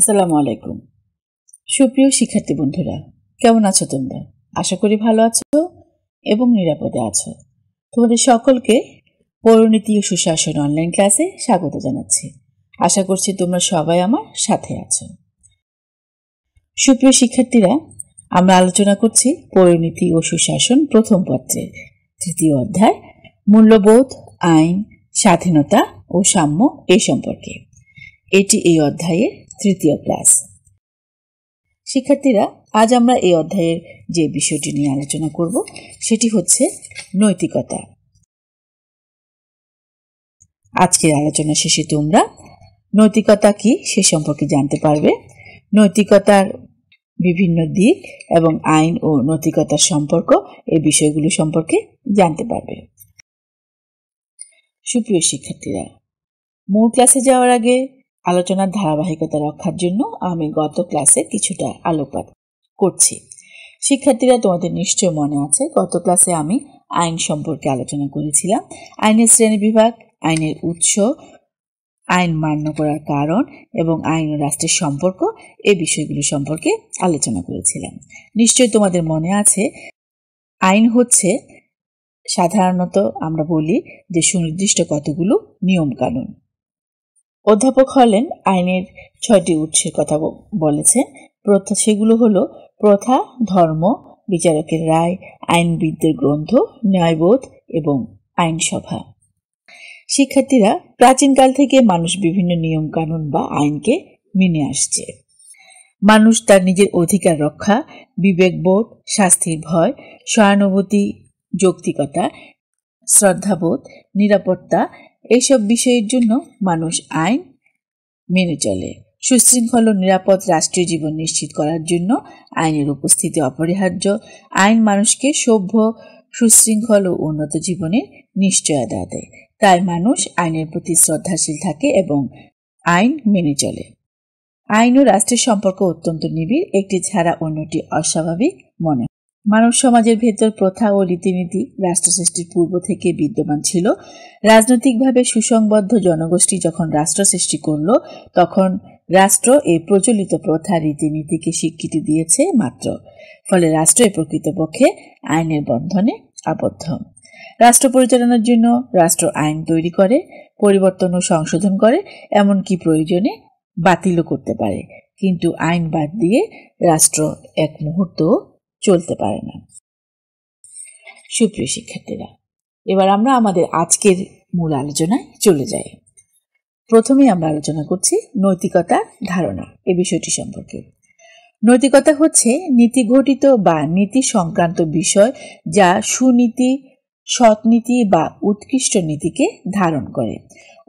আসসালামু আলাইকুম সুপ্রিয় শিক্ষার্থী বন্ধুরা কেমন আছো তোমরা আশা করি ভালো আছো এবং নিরাপদে আছো তোমাদের সকলকে পরিণীতি ও সুশাসন অনলাইন ক্লাসে স্বাগত জানাচ্ছি আশা করছি তোমরা সবাই আমার সাথে আছো সুপ্রিয় শিক্ষার্থীরা আমরা আলোচনা করছি পরিণীতি ও সুশাসন প্রথম পত্রে তৃতীয় অধ্যায় মূল্যবোধ আইন স্বাধীনতা ও সাম্য এ সম্পর্কে এটি এই অধ্যায়ের তৃতীয় ক্লাস শিক্ষার্থীরা আজ আমরা এই অধ্যায়ের যে বিষয়টি নিয়ে আলোচনা করব সেটি হচ্ছে নৈতিকতা আজকের আলোচনা শেষে তোমরা নৈতিকতা কি সে সম্পর্কে জানতে পারবে নৈতিকতার বিভিন্ন দিক এবং আইন ও নৈতিকতার সম্পর্ক এই বিষয়গুলো সম্পর্কে জানতে পারবে সুপ্রিয় শিক্ষার্থীরা মূল ক্লাসে যাওয়ার আগে আলোচনার ধারাবাহিকতা রক্ষার জন্য আমি গত ক্লাসে কিছুটা আলোকপাত করছি শিক্ষার্থীরা তোমাদের নিশ্চয় মনে আছে গত ক্লাসে আমি আইন সম্পর্কে আলোচনা করেছিলাম আইনের শ্রেণী বিভাগ আইনের উৎস আইন মান্য করার কারণ এবং আইন ও রাষ্ট্রের সম্পর্ক এই বিষয়গুলো সম্পর্কে আলোচনা করেছিলাম নিশ্চয়ই তোমাদের মনে আছে আইন হচ্ছে সাধারণত আমরা বলি যে সুনির্দিষ্ট কতগুলো নিয়মকানুন অধ্যাপক হলেন আইনের ছয়টি উৎসের কথা বলেছেন প্রথা সেগুলো হলো প্রথা ধর্ম বিচারকের রায় আইনবিদদের গ্রন্থ ন্যায়বোধ এবং আইনসভা শিক্ষার্থীরা প্রাচীনকাল থেকে মানুষ বিভিন্ন নিয়ম কানুন বা আইনকে মেনে আসছে মানুষ তার নিজের অধিকার রক্ষা বিবেকবোধ শাস্তির ভয় সহানুভূতি যৌক্তিকতা শ্রদ্ধাবোধ নিরাপত্তা এইসব বিষয়ের জন্য মানুষ আইন মেনে চলে সুশৃঙ্খল ও নিরাপদ রাষ্ট্রীয় জীবন নিশ্চিত করার জন্য আইনের উপস্থিতি অপরিহার্য আইন মানুষকে সভ্য সুশৃঙ্খল ও উন্নত জীবনের নিশ্চয়তা দেয় তাই মানুষ আইনের প্রতি শ্রদ্ধাশীল থাকে এবং আইন মেনে চলে আইন ও রাষ্ট্রের সম্পর্ক অত্যন্ত নিবিড় একটি ছাড়া অন্যটি অস্বাভাবিক মনে মানব সমাজের ভেতর প্রথা ও রীতিনীতি রাষ্ট্র সৃষ্টির পূর্ব থেকে বিদ্যমান ছিল রাজনৈতিকভাবে সুসংবদ্ধ জনগোষ্ঠী যখন রাষ্ট্র সৃষ্টি করল তখন রাষ্ট্র এই প্রচলিত প্রথা রীতিনীতিকে স্বীকৃতি দিয়েছে মাত্র ফলে রাষ্ট্র এ প্রকৃতপক্ষে আইনের বন্ধনে আবদ্ধ রাষ্ট্র পরিচালনার জন্য রাষ্ট্র আইন তৈরি করে পরিবর্তন ও সংশোধন করে এমনকি প্রয়োজনে বাতিলও করতে পারে কিন্তু আইন বাদ দিয়ে রাষ্ট্র এক মুহূর্ত চলতে পারে না সুপ্রিয় শিক্ষার্থীরা এবার আমরা আমাদের আজকের মূল আলোচনায় চলে যাই প্রথমে আমরা আলোচনা করছি নৈতিকতার ধারণা এ বিষয়টি সম্পর্কে নৈতিকতা হচ্ছে নীতিঘটিত বা নীতি সংক্রান্ত বিষয় যা সুনীতি সৎনীতি বা উৎকৃষ্ট নীতিকে ধারণ করে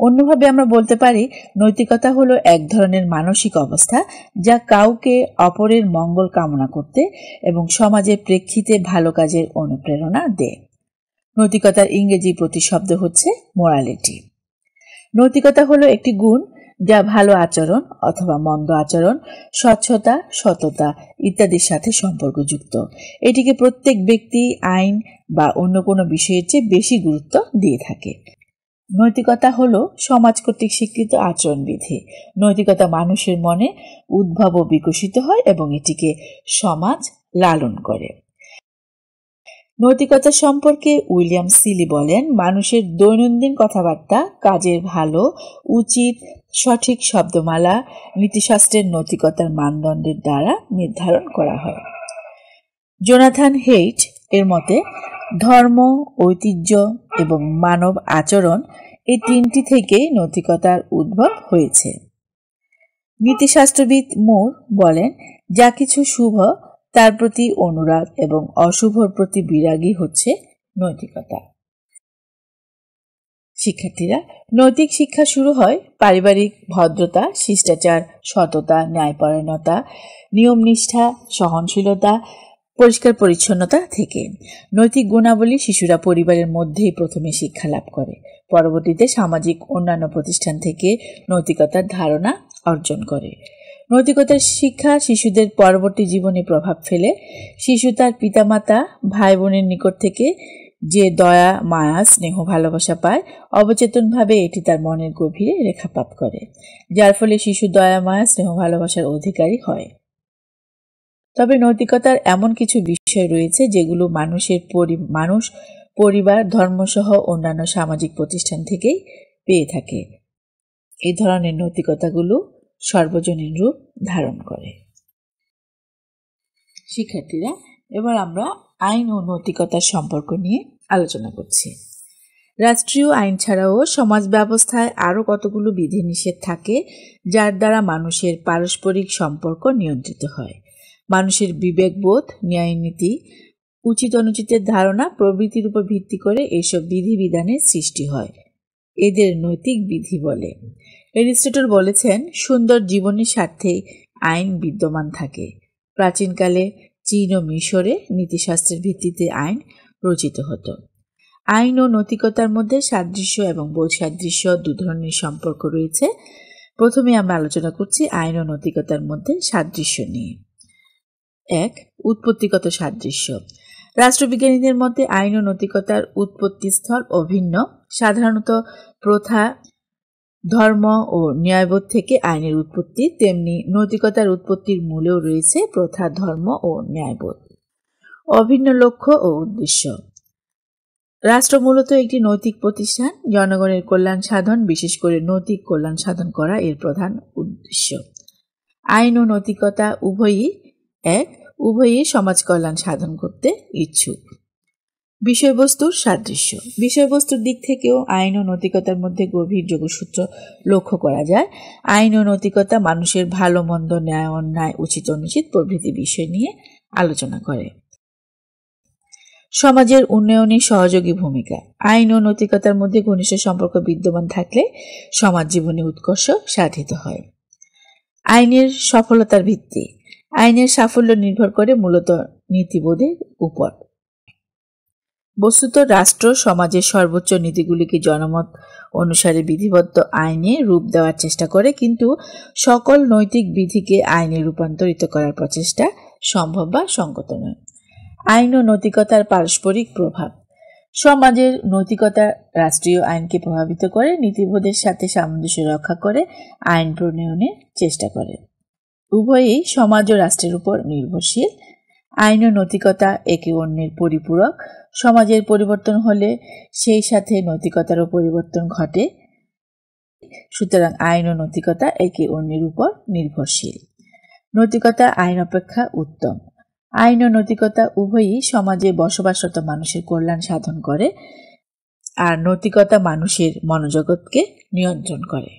অন্যভাবে আমরা বলতে পারি নৈতিকতা হলো এক ধরনের মানসিক অবস্থা যা কাউকে অপরের মঙ্গল কামনা করতে এবং সমাজের প্রেক্ষিতে ভালো কাজের অনুপ্রেরণা দেয় নৈতিকতার ইংরেজি প্রতিশব্দ হচ্ছে মোরালিটি নৈতিকতা হলো একটি গুণ যা ভালো আচরণ অথবা মন্দ আচরণ স্বচ্ছতা সততা ইত্যাদির সাথে সম্পর্কযুক্ত এটিকে প্রত্যেক ব্যক্তি আইন বা অন্য কোনো বিষয়ের চেয়ে বেশি গুরুত্ব দিয়ে থাকে নৈতিকতা হলো সমাজ কর্তৃক স্বীকৃত আচরণবিধি নৈতিকতা মানুষের মনে উদ্ভব বিকশিত হয় এবং এটিকে সমাজ লালন করে নৈতিকতা সম্পর্কে উইলিয়াম সিলি বলেন মানুষের দৈনন্দিন কথাবার্তা কাজের ভালো উচিত সঠিক শব্দমালা নীতিশাস্ত্রের নৈতিকতার মানদণ্ডের দ্বারা নির্ধারণ করা হয় জোনাথান হেইট এর মতে ধর্ম ঐতিহ্য এবং মানব আচরণ এই তিনটি থেকেই নৈতিকতার উদ্ভব হয়েছে নীতিশাস্ত্রবিদ মোর বলেন যা কিছু শুভ তার প্রতি অনুরাগ এবং অশুভর প্রতি বিরাগী হচ্ছে নৈতিকতা শিক্ষার্থীরা নৈতিক শিক্ষা শুরু হয় পারিবারিক ভদ্রতা শিষ্টাচার সততা ন্যায়পরায়ণতা নিয়মনিষ্ঠা সহনশীলতা পরিষ্কার পরিচ্ছন্নতা থেকে নৈতিক গুণাবলী শিশুরা পরিবারের মধ্যেই প্রথমে শিক্ষা লাভ করে পরবর্তীতে সামাজিক অন্যান্য প্রতিষ্ঠান থেকে নৈতিকতার ধারণা অর্জন করে নৈতিকতার শিক্ষা শিশুদের পরবর্তী জীবনে প্রভাব ফেলে শিশু তার পিতামাতা ভাই বোনের নিকট থেকে যে দয়া মায়া স্নেহ ভালোবাসা পায় অবচেতনভাবে এটি তার মনের গভীরে রেখাপাত করে যার ফলে শিশু দয়া মায়া স্নেহ ভালোবাসার অধিকারী হয় তবে নৈতিকতার এমন কিছু বিষয় রয়েছে যেগুলো মানুষের পরি মানুষ পরিবার ধর্মসহ অন্যান্য সামাজিক প্রতিষ্ঠান থেকেই পেয়ে থাকে এই ধরনের নৈতিকতাগুলো সর্বজনীন রূপ ধারণ করে শিক্ষার্থীরা এবার আমরা আইন ও নৈতিকতার সম্পর্ক নিয়ে আলোচনা করছি রাষ্ট্রীয় আইন ছাড়াও সমাজ ব্যবস্থায় আরও কতগুলো বিধিনিষেধ থাকে যার দ্বারা মানুষের পারস্পরিক সম্পর্ক নিয়ন্ত্রিত হয় মানুষের বিবেকবোধ ন্যায়নীতি উচিত অনুচিতের ধারণা প্রবৃত্তির উপর ভিত্তি করে এইসব বিধিবিধানের সৃষ্টি হয় এদের নৈতিক বিধি বলে এরিস্টটল বলেছেন সুন্দর জীবনের স্বার্থে আইন বিদ্যমান থাকে প্রাচীনকালে চীন ও মিশরে নীতিশাস্ত্রের ভিত্তিতে আইন রচিত হতো আইন ও নৈতিকতার মধ্যে সাদৃশ্য এবং বৈসাদৃশ্য দু ধরনের সম্পর্ক রয়েছে প্রথমে আমরা আলোচনা করছি আইন ও নৈতিকতার মধ্যে সাদৃশ্য নিয়ে এক উৎপত্তিগত সাদৃশ্য রাষ্ট্রবিজ্ঞানীদের মধ্যে আইন ও নৈতিকতার উৎপত্তিস্থল অভিন্ন সাধারণত প্রথা ধর্ম ও ন্যায়বোধ থেকে আইনের উৎপত্তি তেমনি নৈতিকতার উৎপত্তির মূলেও রয়েছে প্রথা ধর্ম ও ন্যায়বোধ অভিন্ন লক্ষ্য ও উদ্দেশ্য রাষ্ট্র মূলত একটি নৈতিক প্রতিষ্ঠান জনগণের কল্যাণ সাধন বিশেষ করে নৈতিক কল্যাণ সাধন করা এর প্রধান উদ্দেশ্য আইন ও নৈতিকতা উভয়ই এক উভয়ই সমাজ কল্যাণ সাধন করতে ইচ্ছুক বিষয়বস্তুর সাদৃশ্য বিষয়বস্তুর দিক থেকেও আইন ও নৈতিকতার মধ্যে গভীর যোগসূত্র লক্ষ্য করা যায় আইন ও নৈতিকতা মানুষের ভালো মন্দ ন্যায় অন্যায় উচিত অনুচিত প্রভৃতি বিষয় নিয়ে আলোচনা করে সমাজের উন্নয়নে সহযোগী ভূমিকা আইন ও নৈতিকতার মধ্যে ঘনিষ্ঠ সম্পর্ক বিদ্যমান থাকলে সমাজ জীবনে উৎকর্ষ সাধিত হয় আইনের সফলতার ভিত্তি আইনের সাফল্য নির্ভর করে মূলত নীতিবোধের উপর বস্তুত রাষ্ট্র সমাজের সর্বোচ্চ নীতিগুলিকে জনমত অনুসারে বিধিবদ্ধ আইনে রূপ দেওয়ার চেষ্টা করে কিন্তু সকল নৈতিক বিধিকে আইনে রূপান্তরিত করার প্রচেষ্টা সম্ভব বা সঙ্গত নয় আইন ও নৈতিকতার পারস্পরিক প্রভাব সমাজের নৈতিকতা রাষ্ট্রীয় আইনকে প্রভাবিত করে নীতিবোধের সাথে সামঞ্জস্য রক্ষা করে আইন প্রণয়নের চেষ্টা করে উভয়েই সমাজ ও রাষ্ট্রের উপর নির্ভরশীল আইন ও নৈতিকতা একে অন্যের পরিপূরক সমাজের পরিবর্তন হলে সেই সাথে নৈতিকতারও পরিবর্তন ঘটে সুতরাং আইন ও নৈতিকতা একে অন্যের উপর নির্ভরশীল নৈতিকতা আইন অপেক্ষা উত্তম আইন ও নৈতিকতা উভয়ই সমাজে বসবাসরত মানুষের কল্যাণ সাধন করে আর নৈতিকতা মানুষের মনোজগৎকে নিয়ন্ত্রণ করে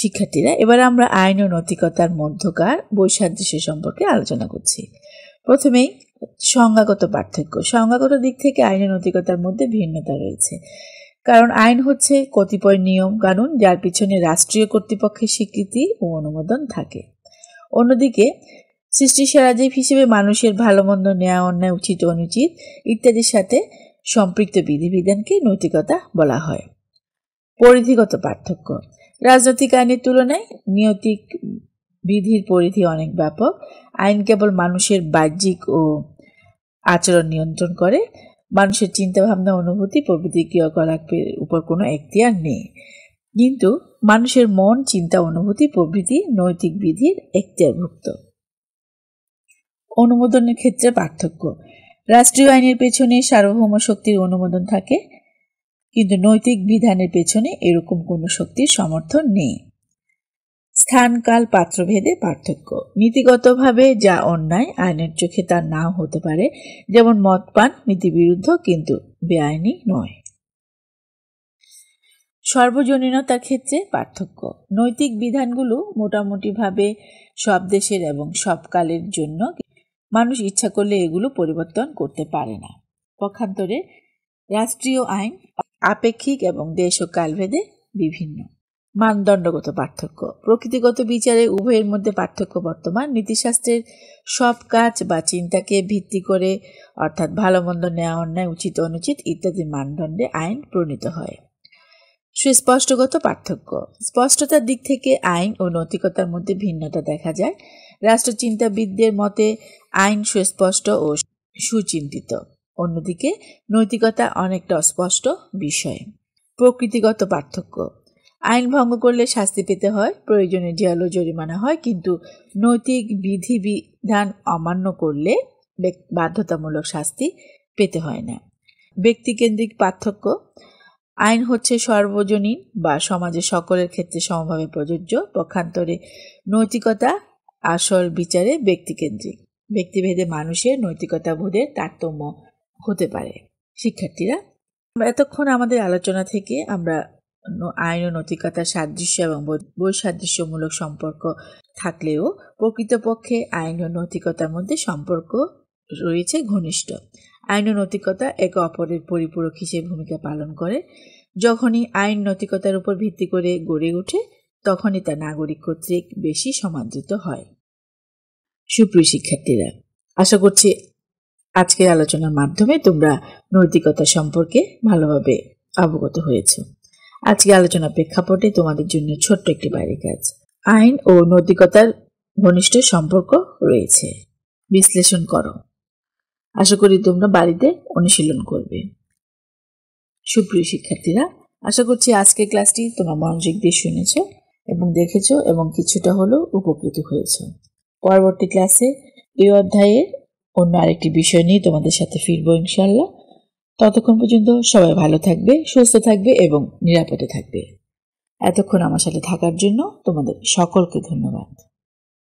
শিক্ষার্থীরা এবার আমরা আইন ও নৈতিকতার মধ্যকার বৈসাদৃশ্য সম্পর্কে আলোচনা করছি প্রথমেই সংজ্ঞাগত পার্থক্য সংজ্ঞাগত দিক থেকে আইন ও নৈতিকতার মধ্যে ভিন্নতা রয়েছে কারণ আইন হচ্ছে কতিপয় নিয়ম কানুন যার পিছনে রাষ্ট্রীয় কর্তৃপক্ষের স্বীকৃতি ও অনুমোদন থাকে অন্যদিকে সৃষ্টি সারাজীব হিসেবে মানুষের ভালো মন্দ ন্যায় অন্যায় উচিত অনুচিত ইত্যাদির সাথে সম্পৃক্ত বিধিবিধানকে নৈতিকতা বলা হয় পরিধিগত পার্থক্য রাজনৈতিক আইনের তুলনায় নিয়তিক বিধির পরিধি অনেক ব্যাপক আইন কেবল মানুষের বাহ্যিক ও আচরণ নিয়ন্ত্রণ করে মানুষের চিন্তাভাবনা অনুভূতি প্রভৃতি ক্রিয়াকলাপের উপর কোনো এখতিয়ার নেই কিন্তু মানুষের মন চিন্তা অনুভূতি প্রভৃতি নৈতিক বিধির এখতিয়ারভুক্ত অনুমোদনের ক্ষেত্রে পার্থক্য রাষ্ট্রীয় আইনের পেছনে সার্বভৌম শক্তির অনুমোদন থাকে কিন্তু নৈতিক বিধানের পেছনে এরকম কোনো শক্তির সমর্থন নেই স্থানকাল পাত্রভেদে পার্থক্য নীতিগতভাবে যা অন্যায় আইনের চোখে তার নাও হতে পারে যেমন মদপান নীতিবিরুদ্ধ কিন্তু বেআইনি নয় সর্বজনীনতার ক্ষেত্রে পার্থক্য নৈতিক বিধানগুলো মোটামুটিভাবে সব দেশের এবং সব কালের জন্য মানুষ ইচ্ছা করলে এগুলো পরিবর্তন করতে পারে না পক্ষান্তরে রাষ্ট্রীয় আইন আপেক্ষিক এবং দেশ ও কালভেদে বিভিন্ন মানদণ্ডগত পার্থক্য প্রকৃতিগত বিচারে উভয়ের মধ্যে পার্থক্য বর্তমান নীতিশাস্ত্রের সব কাজ বা চিন্তাকে ভিত্তি করে অর্থাৎ ভালো মন্দ নেওয়া অন্যায় উচিত অনুচিত ইত্যাদি মানদণ্ডে আইন প্রণীত হয় সুস্পষ্টগত পার্থক্য স্পষ্টতার দিক থেকে আইন ও নৈতিকতার মধ্যে ভিন্নতা দেখা যায় রাষ্ট্রচিন্তাবিদদের মতে আইন সুস্পষ্ট ও সুচিন্তিত অন্যদিকে নৈতিকতা অনেকটা অস্পষ্ট বিষয় প্রকৃতিগত পার্থক্য আইন ভঙ্গ করলে শাস্তি পেতে হয় প্রয়োজনে জিয়ালো জরিমানা হয় কিন্তু নৈতিক বিধিবিধান অমান্য করলে বাধ্যতামূলক শাস্তি পেতে হয় না ব্যক্তিকেন্দ্রিক পার্থক্য আইন হচ্ছে সর্বজনীন বা সমাজের সকলের ক্ষেত্রে সমভাবে প্রযোজ্য পক্ষান্তরে নৈতিকতা আসল বিচারে ব্যক্তিকেন্দ্রিক ব্যক্তিভেদে মানুষের নৈতিকতা বোধের তারতম্য হতে পারে শিক্ষার্থীরা এতক্ষণ আমাদের আলোচনা থেকে আমরা আইন ও নৈতিকতার সাদৃশ্য এবং বৈসাদৃশ্যমূলক সম্পর্ক থাকলেও প্রকৃতপক্ষে আইন ও নৈতিকতার মধ্যে সম্পর্ক রয়েছে ঘনিষ্ঠ আইন ও নৈতিকতা একে অপরের পরিপূরক হিসেবে ভূমিকা পালন করে যখনই আইন নৈতিকতার উপর ভিত্তি করে গড়ে ওঠে তখনই তা নাগরিক কর্তৃক বেশি সমাদৃত হয় সুপ্রিয় শিক্ষার্থীরা আশা করছি আজকের আলোচনার মাধ্যমে তোমরা নৈতিকতা সম্পর্কে ভালোভাবে অবগত হয়েছ আজকে আলোচনা প্রেক্ষাপটে তোমাদের জন্য ছোট্ট একটি বাইরের কাজ আইন ও নৈতিকতার ঘনিষ্ঠ সম্পর্ক রয়েছে বিশ্লেষণ করো আশা করি তোমরা বাড়িতে অনুশীলন করবে সুপ্রিয় শিক্ষার্থীরা আশা করছি আজকের ক্লাসটি তোমরা মনোযোগ দিয়ে শুনেছ এবং দেখেছ এবং কিছুটা হলেও উপকৃত হয়েছ পরবর্তী ক্লাসে এই অধ্যায়ের অন্য আরেকটি বিষয় নিয়ে তোমাদের সাথে ফিরবো ইনশাল্লাহ ততক্ষণ পর্যন্ত সবাই ভালো থাকবে সুস্থ থাকবে এবং নিরাপদে থাকবে এতক্ষণ আমার সাথে থাকার জন্য তোমাদের সকলকে ধন্যবাদ